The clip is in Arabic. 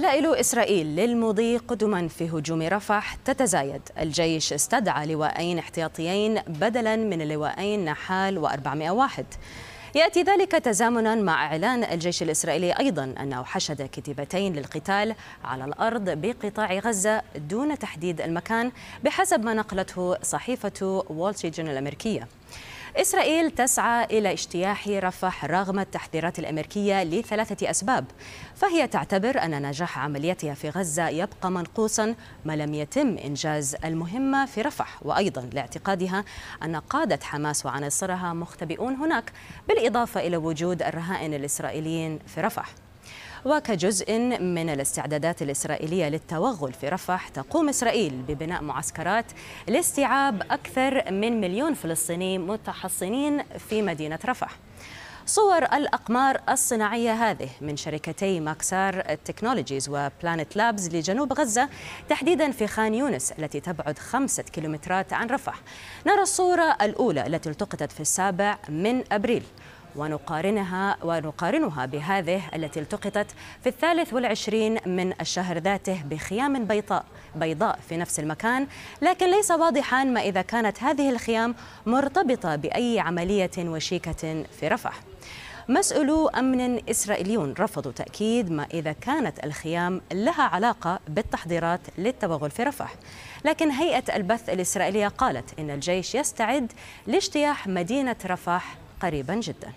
دلائل إسرائيل للمضي قدما في هجوم رفح تتزايد الجيش استدعى لواءين احتياطيين بدلا من اللواءين نحال و401 يأتي ذلك تزامنا مع إعلان الجيش الإسرائيلي أيضا أنه حشد كتيبتين للقتال على الأرض بقطاع غزة دون تحديد المكان بحسب ما نقلته صحيفة وول ستريت جورنال الأمريكية إسرائيل تسعى إلى اجتياح رفح رغم التحذيرات الأمريكية لثلاثة أسباب فهي تعتبر أن نجاح عمليتها في غزة يبقى منقوصا ما لم يتم إنجاز المهمة في رفح وأيضا لاعتقادها أن قادة حماس وعناصرها مختبئون هناك بالإضافة إلى وجود الرهائن الإسرائيليين في رفح وكجزء من الاستعدادات الإسرائيلية للتوغل في رفح تقوم إسرائيل ببناء معسكرات لاستيعاب أكثر من مليون فلسطيني متحصنين في مدينة رفح صور الأقمار الصناعية هذه من شركتي ماكسار تكنولوجيز وبلانت لابز لجنوب غزة تحديدا في خان يونس التي تبعد خمسة كيلومترات عن رفح نرى الصورة الأولى التي التقطت في السابع من أبريل ونقارنها ونقارنها بهذه التي التقطت في الثالث والعشرين من الشهر ذاته بخيام بيضاء بيضاء في نفس المكان لكن ليس واضحا ما إذا كانت هذه الخيام مرتبطة بأي عملية وشيكة في رفح مسؤولو أمن إسرائيليون رفضوا تأكيد ما إذا كانت الخيام لها علاقة بالتحضيرات للتوغل في رفح لكن هيئة البث الإسرائيلية قالت إن الجيش يستعد لاجتياح مدينة رفح قريبا جداً